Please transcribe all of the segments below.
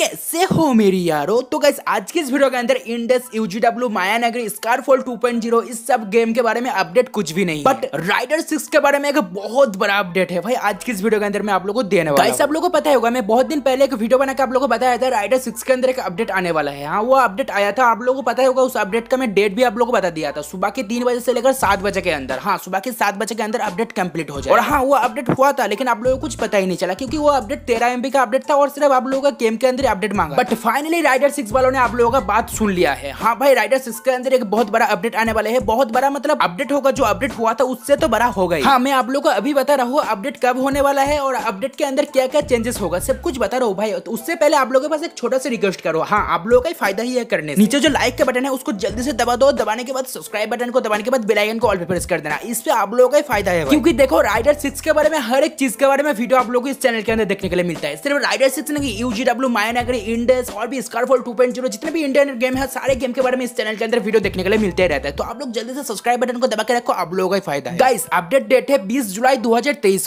कैसे हो मेरी यारो तो गैस आज के इस वीडियो के अंदर इंडस यूजीडब्ल्यू माया नगरी स्कारफॉल टू इस सब गेम के बारे में अपडेट कुछ भी नहीं बट राइडर सिक्स के बारे में एक बहुत बड़ा अपडेट है भाई आज के इस वीडियो के अंदर मैं आप लोगों को देने वाला आप लोगों को पता होगा मैं बहुत दिन पहले एक वीडियो बनाकर आप लोगों को बताया था राइडर सिक्स के अंदर एक अपडेट आने वाला है हाँ वो अपडेट आया था आप लोगों को पता होगा उस अपडेट का मैं डेट भी आप लोगों को बता दिया था सुबह के तीन बजे से लेकर सात बजे के अंदर हाँ सुबह के सात बजे के अंदर अपडेट कम्प्लीट हो जाए और हाँ वो अपडेट हुआ था लेकिन आप लोगों को कुछ पता ही नहीं चला क्योंकि वो अपडेट तेरह एमबी का अपडेट था और सिर्फ आप लोगों का गेम के अंदर भी अपडेट मांगा बट फाइनली राइडर सिक्स वालों ने आप लोगों का बात सुन लिया है हाँ भाई राइडर सिक्स के अंदर एक बहुत बड़ा अपडेट आने वाले है बहुत बड़ा मतलब अपडेट होगा जो अपडेट हुआ था उससे तो बड़ा हो गई हाँ मैं आप लोग को अभी बता रहा हूँ अपडेट कब होने वाला है और अपडेट के अंदर क्या क्या चेंजेस होगा सब कुछ बता रहा हूँ भाई तो उससे पहले आप लोगों के पास एक छोटा सा रिक्वेस्ट करो हाँ आप लोगों का ही फायदा ही है करने नीचे जो लाइक का बटन है उसको जल्दी से दबा दो दबाने के बाद सब्सक्राइब बटन को दबाने के बाद बेलाइकन को ऑल पे प्रेस कर देना इस पे आप लोगों का ही फायदा है क्योंकि देखो राइडर सिक्स के बारे में हर एक चीज के बारे में वीडियो आप लोगों को इस चैनल के अंदर देखने के लिए मिलता है सिर्फ राइडर सिक्स नहीं यूजीडब्ल्यू माइन ना करें इंडेस और भी स्कारफॉल टू पॉइंट जीरो जितने भी इंडियन गेम है सारे गेम के बारे में इस चैनल के अंदर वीडियो देखने के लिए मिलते रहते हैं तो आप लोग जल्दी से सब्सक्राइब बटन को दबा के रखो आप लोगों का फायदा है गाइस अपडेट डेट है बीस जुलाई दो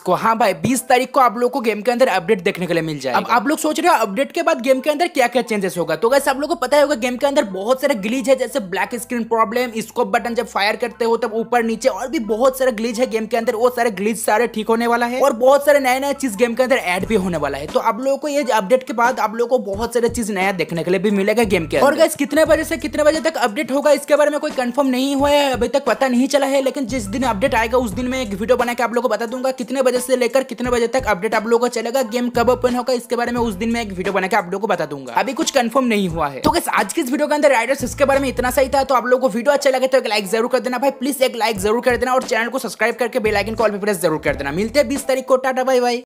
को हाँ भाई बीस तारीख को आप लोग को गेम के अंदर अपडेट देखने के लिए मिल जाए अब आप लोग सोच रहे हो अपडेट के बाद गेम के अंदर क्या क्या चेंजेस होगा तो गाइस आप लोग को पता होगा गेम के अंदर बहुत सारे ग्लीच है जैसे black screen problem scope button जब फायर करते हो तब ऊपर नीचे और भी बहुत सारे ग्लीच है गेम के अंदर वो सारे ग्लीच सारे ठीक होने वाला है और बहुत सारे नए नए चीज गेम के अंदर एड भी होने वाला है तो आप लोगों को ये अपडेट के बाद आप लोगों को बहुत सारे चीज नया देखने के लिए भी मिलेगा गेम के और गैस कितने बजे से कितने बजे तक अपडेट होगा इसके बारे में कोई कंफर्म नहीं हुआ है अभी तक पता नहीं चला है लेकिन जिस दिन अपडेट आएगा उस दिन में एक वीडियो बना के आप लोगों को बता दूंगा कितने बजे से लेकर कितने बजे तक अपडेट आप लोगों को चलेगा गेम कब ओपन होगा इसके बारे में उस दिन में एक वीडियो बना के आप लोगों को बता दूंगा अभी कुछ कंफर्म नहीं हुआ है तो गैस आज की इस वीडियो के अंदर राइडर्स इसके बारे में इतना सही था तो आप लोगों को वीडियो अच्छा लगे तो एक लाइक जरूर कर देना भाई प्लीज एक लाइक जरूर कर देना और चैनल को सब्सक्राइब करके बेलाइकन कॉल भी प्रेस जरूर कर देना मिलते हैं बीस तारीख को टाटा बाई बाई